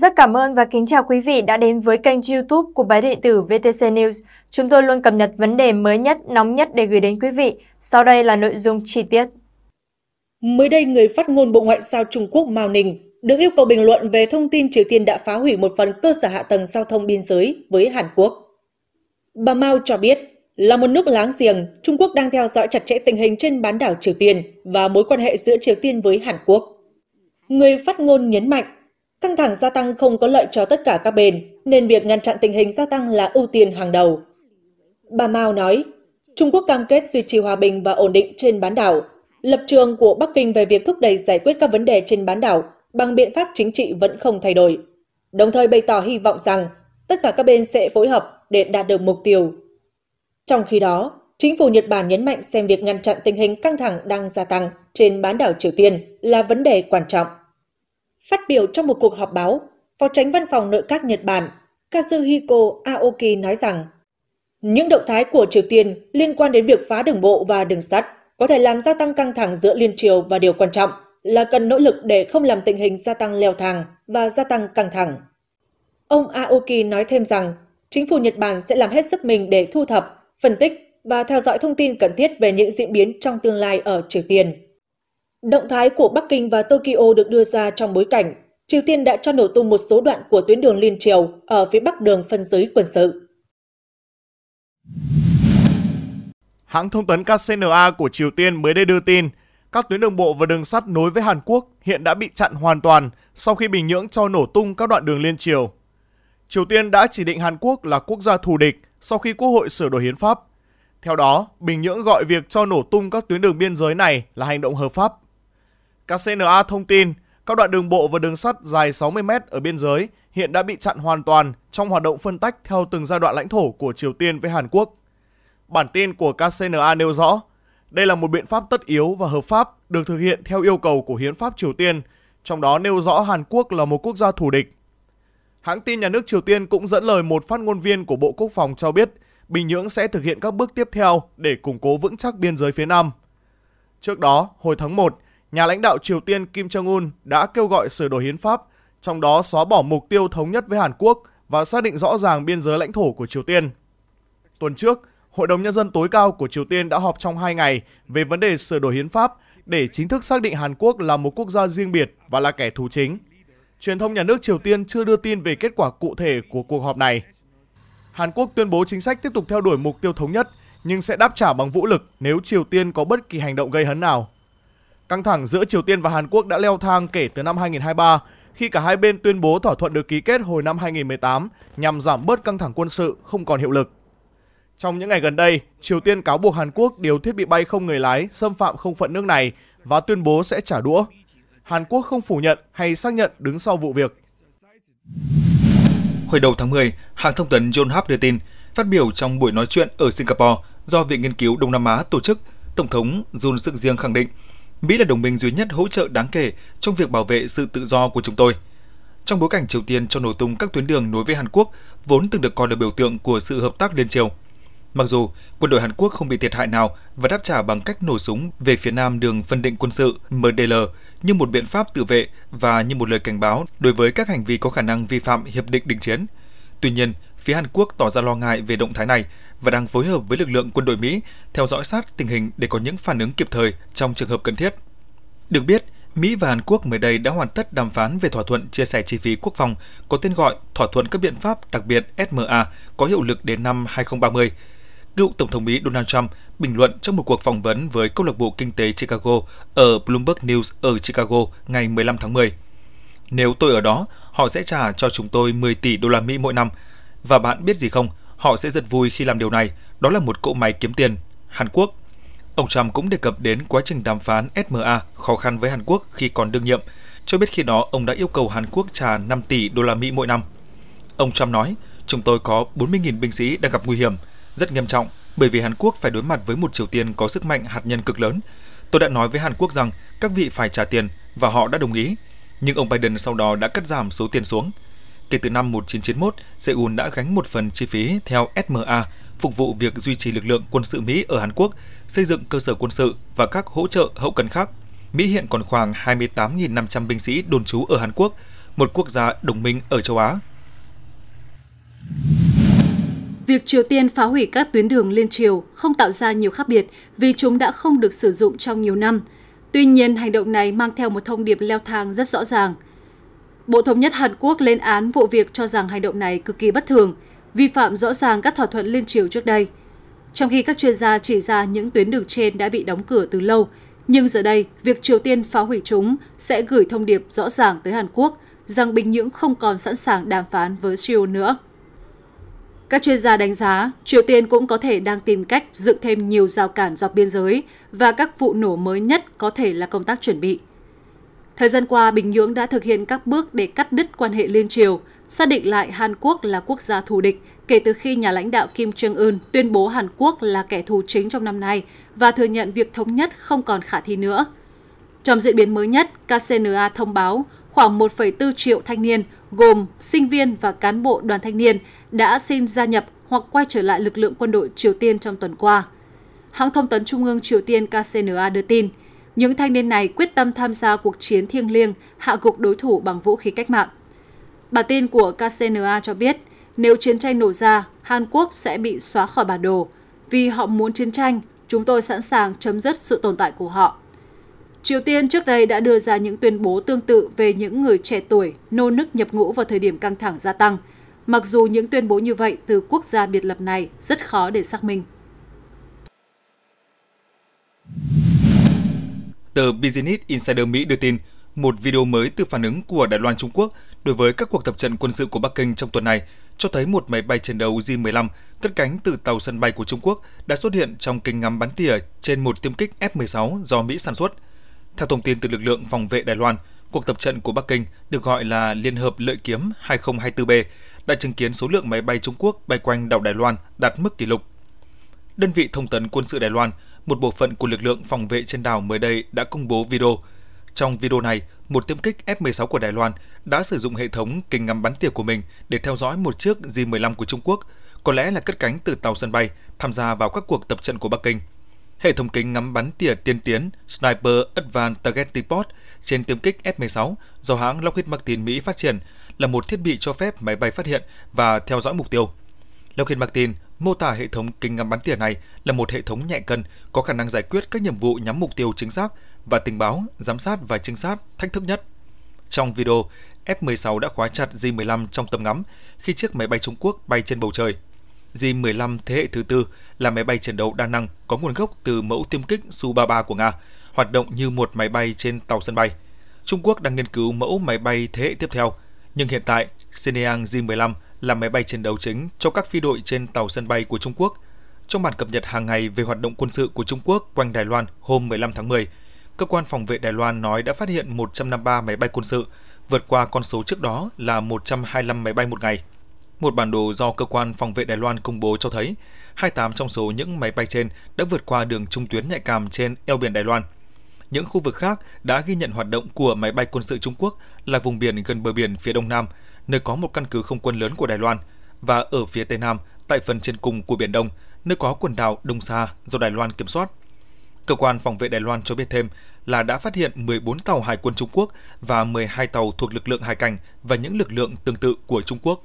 Rất cảm ơn và kính chào quý vị đã đến với kênh youtube của báo điện tử VTC News. Chúng tôi luôn cập nhật vấn đề mới nhất, nóng nhất để gửi đến quý vị. Sau đây là nội dung chi tiết. Mới đây, người phát ngôn Bộ Ngoại giao Trung Quốc Mao Ninh được yêu cầu bình luận về thông tin Triều Tiên đã phá hủy một phần cơ sở hạ tầng giao thông biên giới với Hàn Quốc. Bà Mao cho biết, là một nước láng giềng, Trung Quốc đang theo dõi chặt chẽ tình hình trên bán đảo Triều Tiên và mối quan hệ giữa Triều Tiên với Hàn Quốc. Người phát ngôn nhấn mạnh, Căng thẳng gia tăng không có lợi cho tất cả các bên, nên việc ngăn chặn tình hình gia tăng là ưu tiên hàng đầu. Bà Mao nói, Trung Quốc cam kết duy trì hòa bình và ổn định trên bán đảo. Lập trường của Bắc Kinh về việc thúc đẩy giải quyết các vấn đề trên bán đảo bằng biện pháp chính trị vẫn không thay đổi. Đồng thời bày tỏ hy vọng rằng tất cả các bên sẽ phối hợp để đạt được mục tiêu. Trong khi đó, chính phủ Nhật Bản nhấn mạnh xem việc ngăn chặn tình hình căng thẳng đang gia tăng trên bán đảo Triều Tiên là vấn đề quan trọng. Phát biểu trong một cuộc họp báo, Phó tránh văn phòng nội các Nhật Bản Kazuhiko Aoki nói rằng những động thái của Triều Tiên liên quan đến việc phá đường bộ và đường sắt có thể làm gia tăng căng thẳng giữa liên triều và điều quan trọng là cần nỗ lực để không làm tình hình gia tăng leo thang và gia tăng căng thẳng. Ông Aoki nói thêm rằng chính phủ Nhật Bản sẽ làm hết sức mình để thu thập, phân tích và theo dõi thông tin cần thiết về những diễn biến trong tương lai ở Triều Tiên. Động thái của Bắc Kinh và Tokyo được đưa ra trong bối cảnh Triều Tiên đã cho nổ tung một số đoạn của tuyến đường liên triều ở phía bắc đường phân giới quân sự. Hãng thông tấn KCNA của Triều Tiên mới đây đưa tin, các tuyến đường bộ và đường sắt nối với Hàn Quốc hiện đã bị chặn hoàn toàn sau khi Bình Nhưỡng cho nổ tung các đoạn đường liên triều. Triều Tiên đã chỉ định Hàn Quốc là quốc gia thù địch sau khi Quốc hội sửa đổi hiến pháp. Theo đó, Bình Nhưỡng gọi việc cho nổ tung các tuyến đường biên giới này là hành động hợp pháp. KCNA thông tin, các đoạn đường bộ và đường sắt dài 60m ở biên giới hiện đã bị chặn hoàn toàn trong hoạt động phân tách theo từng giai đoạn lãnh thổ của Triều Tiên với Hàn Quốc. Bản tin của KCNA nêu rõ, đây là một biện pháp tất yếu và hợp pháp được thực hiện theo yêu cầu của Hiến pháp Triều Tiên, trong đó nêu rõ Hàn Quốc là một quốc gia thù địch. Hãng tin nhà nước Triều Tiên cũng dẫn lời một phát ngôn viên của Bộ Quốc phòng cho biết Bình Nhưỡng sẽ thực hiện các bước tiếp theo để củng cố vững chắc biên giới phía Nam. Trước đó, hồi tháng 1, nhà lãnh đạo Triều Tiên Kim Jong-un đã kêu gọi sửa đổi hiến pháp, trong đó xóa bỏ mục tiêu thống nhất với Hàn Quốc và xác định rõ ràng biên giới lãnh thổ của Triều Tiên. Tuần trước, Hội đồng Nhân dân tối cao của Triều Tiên đã họp trong 2 ngày về vấn đề sửa đổi hiến pháp để chính thức xác định Hàn Quốc là một quốc gia riêng biệt và là kẻ thù chính. Truyền thông nhà nước Triều Tiên chưa đưa tin về kết quả cụ thể của cuộc họp này. Hàn Quốc tuyên bố chính sách tiếp tục theo đuổi mục tiêu thống nhất nhưng sẽ đáp trả bằng vũ lực nếu Triều Tiên có bất kỳ hành động gây hấn nào căng thẳng giữa Triều Tiên và Hàn Quốc đã leo thang kể từ năm 2023 khi cả hai bên tuyên bố thỏa thuận được ký kết hồi năm 2018 nhằm giảm bớt căng thẳng quân sự không còn hiệu lực. Trong những ngày gần đây, Triều Tiên cáo buộc Hàn Quốc điều thiết bị bay không người lái xâm phạm không phận nước này và tuyên bố sẽ trả đũa. Hàn Quốc không phủ nhận hay xác nhận đứng sau vụ việc. Hồi đầu tháng 10, hãng thông tấn John Yonhap đưa tin, phát biểu trong buổi nói chuyện ở Singapore do Viện Nghiên cứu Đông Nam Á tổ chức, Tổng thống Jun Suk Riêng khẳng định Mỹ là đồng minh duy nhất hỗ trợ đáng kể trong việc bảo vệ sự tự do của chúng tôi. Trong bối cảnh Triều Tiên cho nổ tung các tuyến đường nối với Hàn Quốc vốn từng được coi là biểu tượng của sự hợp tác liên triều. Mặc dù quân đội Hàn Quốc không bị thiệt hại nào và đáp trả bằng cách nổ súng về phía nam đường phân định quân sự MDL như một biện pháp tự vệ và như một lời cảnh báo đối với các hành vi có khả năng vi phạm hiệp định đình chiến. Tuy nhiên, phía Hàn Quốc tỏ ra lo ngại về động thái này và đang phối hợp với lực lượng quân đội Mỹ theo dõi sát tình hình để có những phản ứng kịp thời trong trường hợp cần thiết. Được biết, Mỹ và Hàn Quốc mới đây đã hoàn tất đàm phán về thỏa thuận chia sẻ chi phí quốc phòng có tên gọi Thỏa thuận các biện pháp đặc biệt SMA có hiệu lực đến năm 2030. Cựu Tổng thống Mỹ Donald Trump bình luận trong một cuộc phỏng vấn với câu lạc bộ kinh tế Chicago ở Bloomberg News ở Chicago ngày 15 tháng 10. Nếu tôi ở đó, họ sẽ trả cho chúng tôi 10 tỷ đô la Mỹ mỗi năm, và bạn biết gì không, họ sẽ rất vui khi làm điều này, đó là một cỗ máy kiếm tiền. Hàn Quốc Ông Trump cũng đề cập đến quá trình đàm phán SMA khó khăn với Hàn Quốc khi còn đương nhiệm, cho biết khi đó ông đã yêu cầu Hàn Quốc trả 5 tỷ đô la Mỹ mỗi năm. Ông Trump nói, chúng tôi có 40.000 binh sĩ đang gặp nguy hiểm, rất nghiêm trọng, bởi vì Hàn Quốc phải đối mặt với một Triều Tiên có sức mạnh hạt nhân cực lớn. Tôi đã nói với Hàn Quốc rằng các vị phải trả tiền và họ đã đồng ý. Nhưng ông Biden sau đó đã cắt giảm số tiền xuống – Kể từ năm 1991, Seoul đã gánh một phần chi phí theo SMA, phục vụ việc duy trì lực lượng quân sự Mỹ ở Hàn Quốc, xây dựng cơ sở quân sự và các hỗ trợ hậu cần khác. Mỹ hiện còn khoảng 28.500 binh sĩ đồn trú ở Hàn Quốc, một quốc gia đồng minh ở châu Á. Việc Triều Tiên phá hủy các tuyến đường liên triều không tạo ra nhiều khác biệt vì chúng đã không được sử dụng trong nhiều năm. Tuy nhiên, hành động này mang theo một thông điệp leo thang rất rõ ràng – Bộ Thống nhất Hàn Quốc lên án vụ việc cho rằng hành động này cực kỳ bất thường, vi phạm rõ ràng các thỏa thuận liên triều trước đây. Trong khi các chuyên gia chỉ ra những tuyến đường trên đã bị đóng cửa từ lâu, nhưng giờ đây, việc Triều Tiên phá hủy chúng sẽ gửi thông điệp rõ ràng tới Hàn Quốc rằng Bình Nhưỡng không còn sẵn sàng đàm phán với Seoul nữa. Các chuyên gia đánh giá, Triều Tiên cũng có thể đang tìm cách dựng thêm nhiều rào cản dọc biên giới và các vụ nổ mới nhất có thể là công tác chuẩn bị – Thời gian qua, Bình Nhưỡng đã thực hiện các bước để cắt đứt quan hệ liên triều, xác định lại Hàn Quốc là quốc gia thù địch kể từ khi nhà lãnh đạo Kim Jong-un tuyên bố Hàn Quốc là kẻ thù chính trong năm nay và thừa nhận việc thống nhất không còn khả thi nữa. Trong diễn biến mới nhất, KCNA thông báo khoảng 1,4 triệu thanh niên gồm sinh viên và cán bộ đoàn thanh niên đã xin gia nhập hoặc quay trở lại lực lượng quân đội Triều Tiên trong tuần qua. Hãng thông tấn Trung ương Triều Tiên KCNA đưa tin – những thanh niên này quyết tâm tham gia cuộc chiến thiêng liêng, hạ gục đối thủ bằng vũ khí cách mạng. Bản tin của KCNA cho biết, nếu chiến tranh nổ ra, Hàn Quốc sẽ bị xóa khỏi bản đồ. Vì họ muốn chiến tranh, chúng tôi sẵn sàng chấm dứt sự tồn tại của họ. Triều Tiên trước đây đã đưa ra những tuyên bố tương tự về những người trẻ tuổi nô nức nhập ngũ vào thời điểm căng thẳng gia tăng. Mặc dù những tuyên bố như vậy từ quốc gia biệt lập này rất khó để xác minh. tờ Business Insider Mỹ đưa tin, một video mới từ phản ứng của Đài Loan Trung Quốc đối với các cuộc tập trận quân sự của Bắc Kinh trong tuần này cho thấy một máy bay chiến đấu J-15 cất cánh từ tàu sân bay của Trung Quốc đã xuất hiện trong kính ngắm bắn tỉa trên một tiêm kích F-16 do Mỹ sản xuất. Theo thông tin từ lực lượng phòng vệ Đài Loan, cuộc tập trận của Bắc Kinh được gọi là Liên hợp Lợi kiếm 2024B đã chứng kiến số lượng máy bay Trung Quốc bay quanh đảo Đài Loan đạt mức kỷ lục. Đơn vị thông tấn quân sự Đài Loan một bộ phận của lực lượng phòng vệ trên đảo mới đây đã công bố video. Trong video này, một tiêm kích F-16 của Đài Loan đã sử dụng hệ thống kính ngắm bắn tỉa của mình để theo dõi một chiếc J-15 của Trung Quốc, có lẽ là cất cánh từ tàu sân bay tham gia vào các cuộc tập trận của Bắc Kinh. Hệ thống kính ngắm bắn tỉa tiên tiến Sniper Advanced Targeting Pod trên tiêm kích F-16 do hãng Lockheed Martin Mỹ phát triển là một thiết bị cho phép máy bay phát hiện và theo dõi mục tiêu. Lockheed Martin mô tả hệ thống kính ngắm bắn tỉa này là một hệ thống nhẹ cân có khả năng giải quyết các nhiệm vụ nhắm mục tiêu chính xác và tình báo, giám sát và trinh sát thách thức nhất. Trong video, F-16 đã khóa chặt J-15 trong tầm ngắm khi chiếc máy bay Trung Quốc bay trên bầu trời. J-15 thế hệ thứ tư là máy bay chiến đấu đa năng có nguồn gốc từ mẫu tiêm kích Su-33 của Nga, hoạt động như một máy bay trên tàu sân bay. Trung Quốc đang nghiên cứu mẫu máy bay thế hệ tiếp theo, nhưng hiện tại Xinjiang J-15 làm máy bay chiến đấu chính cho các phi đội trên tàu sân bay của Trung Quốc. Trong bản cập nhật hàng ngày về hoạt động quân sự của Trung Quốc quanh Đài Loan hôm 15 tháng 10, cơ quan phòng vệ Đài Loan nói đã phát hiện 153 máy bay quân sự, vượt qua con số trước đó là 125 máy bay một ngày. Một bản đồ do cơ quan phòng vệ Đài Loan công bố cho thấy 28 trong số những máy bay trên đã vượt qua đường trung tuyến nhạy cảm trên eo biển Đài Loan. Những khu vực khác đã ghi nhận hoạt động của máy bay quân sự Trung Quốc là vùng biển gần bờ biển phía đông nam, nơi có một căn cứ không quân lớn của Đài Loan, và ở phía Tây Nam, tại phần trên cùng của Biển Đông, nơi có quần đảo Đông Sa do Đài Loan kiểm soát. Cơ quan phòng vệ Đài Loan cho biết thêm là đã phát hiện 14 tàu hải quân Trung Quốc và 12 tàu thuộc lực lượng hải cảnh và những lực lượng tương tự của Trung Quốc